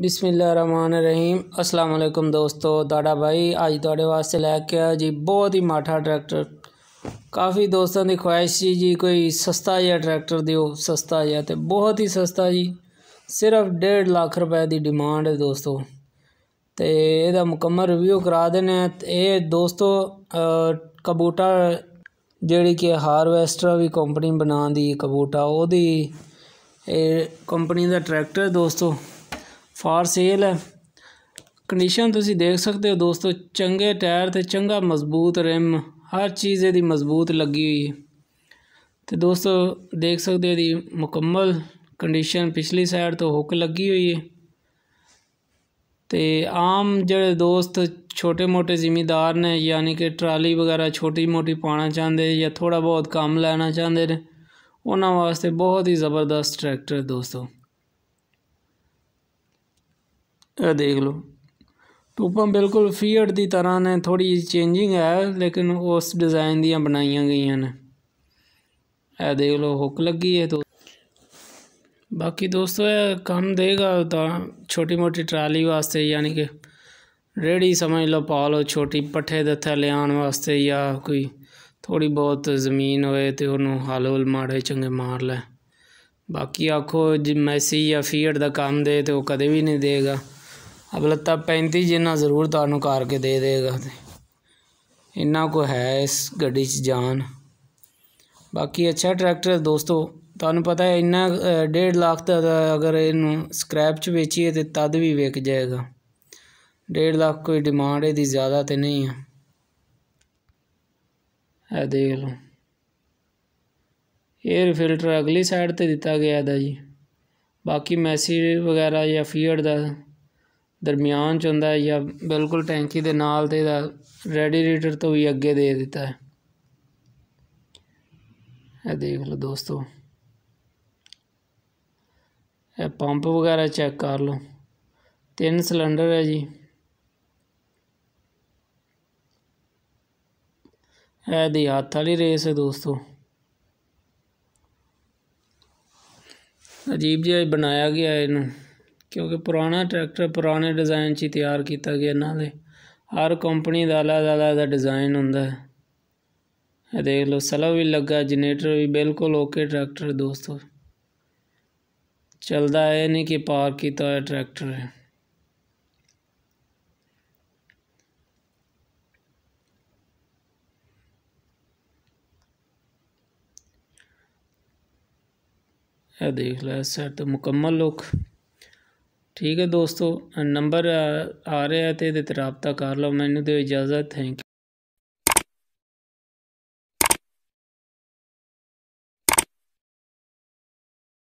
ਬਿਸਮਿਲ੍ਲਾਹਿਰਰਹਿਮਾਨਿਰਰਹੀਮ ਅਸਲਾਮ ਅਲੈਕਮ ਦੋਸਤੋ ਤੁਹਾਡਾ ਭਾਈ ਅੱਜ ਤੁਹਾਡੇ ਵਾਸਤੇ ਲੈ ਕੇ ਆਇਆ ਜੀ ਬਹੁਤ ਹੀ ਮਾਠਾ ਟਰੈਕਟਰ ਕਾਫੀ ਦੋਸਤਾਂ ਦੀ ਖੁਆਇਸ਼ ਸੀ ਜੀ ਕੋਈ ਸਸਤਾ ਜਿਹਾ ਟਰੈਕਟਰ ਦਿਓ ਸਸਤਾ ਜਿਹਾ ਤੇ ਬਹੁਤ ਹੀ ਸਸਤਾ ਜੀ ਸਿਰਫ 1.5 ਲੱਖ ਰੁਪਏ ਦੀ ਡਿਮਾਂਡ ਹੈ ਦੋਸਤੋ ਤੇ ਇਹਦਾ ਮੁਕੰਮਲ ਰਿਵਿਊ ਕਰਾ ਦੇਣਾ ਇਹ ਦੋਸਤੋ ਕਬੂਟਾ ਜਿਹੜੀ ਕਿ ਹਾਰਵੈਸਟਰ ਵੀ ਕੰਪਨੀ ਬਣਾਉਂਦੀ ਕਬੂਟਾ ਉਹਦੀ ਇਹ ਕੰਪਨੀ ਦਾ ਟਰੈਕਟਰ ਦੋਸਤੋ ਫਾਰ ਸੇਲ ਹੈ ਕੰਡੀਸ਼ਨ ਤੁਸੀਂ ਦੇਖ ਸਕਦੇ ਹੋ ਦੋਸਤੋ ਚੰਗੇ ਟਾਇਰ ਤੇ ਚੰਗਾ ਮਜ਼ਬੂਤ ਰਿਮ ਹਰ ਚੀਜ਼ ਇਹਦੀ ਮਜ਼ਬੂਤ ਲੱਗੀ ਹੋਈ ਹੈ ਤੇ ਦੋਸਤੋ ਦੇਖ ਸਕਦੇ ਹੋ ਇਹਦੀ ਮੁਕੰਮਲ ਕੰਡੀਸ਼ਨ ਪਿਛਲੀ ਸਾਈਡ ਤੋਂ ਹੁੱਕ ਲੱਗੀ ਹੋਈ ਹੈ ਤੇ ਆਮ ਜਿਹੜੇ ਦੋਸਤ ਛੋਟੇ-ਮੋਟੇ ਜ਼ਿਮੀਦਾਰ ਨੇ ਯਾਨੀ ਕਿ ਟਰਾਲੀ ਵਗੈਰਾ ਛੋਟੀ-ਮੋਟੀ ਪਾਣਾ ਚਾਹੁੰਦੇ ਜਾਂ ਥੋੜਾ ਬਹੁਤ ਕੰਮ ਲੈਣਾ ਚਾਹੁੰਦੇ ਨੇ ਉਹਨਾਂ ਵਾਸਤੇ ਬਹੁਤ ਹੀ ਜ਼ਬਰਦਸਤ ਟਰੈਕਟਰ ਦੋਸਤੋ ये देख लो ਟੂਪਾਂ ਬਿਲਕੁਲ ਫੀਅਟ ਦੀ ਤਰ੍ਹਾਂ ਨੇ ਥੋੜੀ ਜਿਹੀ ਚੇਂਜਿੰਗ ਹੈ ਲੇਕਿਨ ਉਸ ਡਿਜ਼ਾਈਨ ਦੀਆਂ ਬਣਾਈਆਂ ਗਈਆਂ ਨੇ ਇਹ ਦੇਖ ਲਓ ਹੁੱਕ ਲੱਗੀ ਹੈ ਤੋ ਬਾਕੀ ਦੋਸਤੋ ਇਹ ਕੰਮ ਦੇਗਾ ਤਾਂ ਛੋਟੀ ਮੋਟੀ ਟਰਾਲੀ ਵਾਸਤੇ ਯਾਨੀ ਕਿ ਰੇੜੀ ਸਮਝ ਲਓ ਪਾ ਲਓ ਛੋਟੀ ਪੱਠੇ ਦੇ ਥੱਲੇ ਆਉਣ ਵਾਸਤੇ ਜਾਂ ਕੋਈ ਥੋੜੀ ਬਹੁਤ ਜ਼ਮੀਨ ਹੋਏ ਤੇ ਉਹਨੂੰ ਹਲ ਹੁਲ ਮਾੜੇ ਚੰਗੇ ਮਾਰ ਲੈ ਬਾਕੀ ਆਖੋ ਜੇ ਮੈਸੀ ਜਾਂ ਫੀਅਟ ਦਾ ਕੰਮ ਦੇ ਤੇ ਉਹ ਕਦੇ ਵੀ ਨਹੀਂ ਦੇਗਾ ਅਗਲਾ ਤਾਂ 35 ਜਿੰਨਾ ਜ਼ਰੂਰ ਤੁਹਾਨੂੰ ਕਰਕੇ ਦੇ ਦੇਗਾ ਇੰਨਾ ਕੋ ਹੈ ਇਸ ਗੱਡੀ 'ਚ ਜਾਨ ਬਾਕੀ ਅੱਛਾ ਟਰੈਕਟਰ ਦੋਸਤੋ ਤੁਹਾਨੂੰ ਪਤਾ ਹੈ ਇੰਨਾ 1.5 ਲੱਖ ਦਾ ਅਗਰ ਇਹਨੂੰ ਸਕ੍ਰੈਪ 'ਚ ਵੇਚੀਏ ਤੇ ਤਦ ਵੀ ਵਿਕ ਜਾਏਗਾ 1.5 ਲੱਖ ਕੋਈ ਡਿਮਾਂਡ ਇਹਦੀ ਜ਼ਿਆਦਾ ਤੇ ਨਹੀਂ ਆ ਇਹ ਦੇਖ ਲਓ 에ਅਰ ਫਿਲਟਰ ਅਗਲੀ ਸਾਈਡ ਤੇ ਦਿੱਤਾ ਗਿਆ ਦਾ ਜੀ ਬਾਕੀ ਮੈਸੀ ਵਗੈਰਾ ਜਾਂ ਫੀਅਰ ਦਾ ਦਰਮਿਆਨ 'ਚ ਹੁੰਦਾ ਜਾਂ ਬਿਲਕੁਲ ਟੈਂਕੀ ਦੇ ਨਾਲ ਤੇ ਦਾ ਰੈਡੀਏਟਰ ਤੋਂ ਵੀ ਅੱਗੇ ਦੇ ਦਿੱਤਾ ਹੈ ਇਹ ਦੇਖ ਲਓ ਦੋਸਤੋ ਇਹ ਪੰਪ ਵਗੈਰਾ ਚੈੱਕ ਕਰ ਲਓ ਤਿੰਨ ਸਿਲੰਡਰ ਹੈ ਜੀ ਇਹ ਦੀ ਹੱਥ ਵਾਲੀ ਰੇਸ ਹੈ ਦੋਸਤੋ ਅਜੀਬ ਜਿਹਾ ਬਣਾਇਆ ਗਿਆ ਇਹਨੂੰ ਕਿਉਂਕਿ ਪੁਰਾਣਾ ਟਰੈਕਟਰ ਪੁਰਾਣੇ ਡਿਜ਼ਾਈਨ 'ਚ ਹੀ ਤਿਆਰ ਕੀਤਾ ਗਿਆ ਨਾਲੇ ਹਰ ਕੰਪਨੀ ਦਾ ਅਲੱਗ-ਅਲੱਗ ਇਹਦਾ ਡਿਜ਼ਾਈਨ ਹੁੰਦਾ ਹੈ ਇਹ ਦੇਖ ਲਓ ਸਲਾ ਵੀ ਲੱਗਾ ਜਨਰੇਟਰ ਵੀ ਬਿਲਕੁਲ ਓਕੇ ਟਰੈਕਟਰ ਦੋਸਤੋ चलता है नहीं कि पार किया हुआ ट्रैक्टर है यह देख लो इस साइड तो मुकम्मल लुक ਠੀਕ ਹੈ ਦੋਸਤੋ ਨੰਬਰ ਆ ਰਿਹਾ ਤੇ ਇਹਦੇ 'ਤੇ ਰਾਬਤਾ ਕਰ ਲਓ ਮੈਨੂੰ ਦਿਓ ਇਜਾਜ਼ਤ ਥੈਂਕ ਯੂ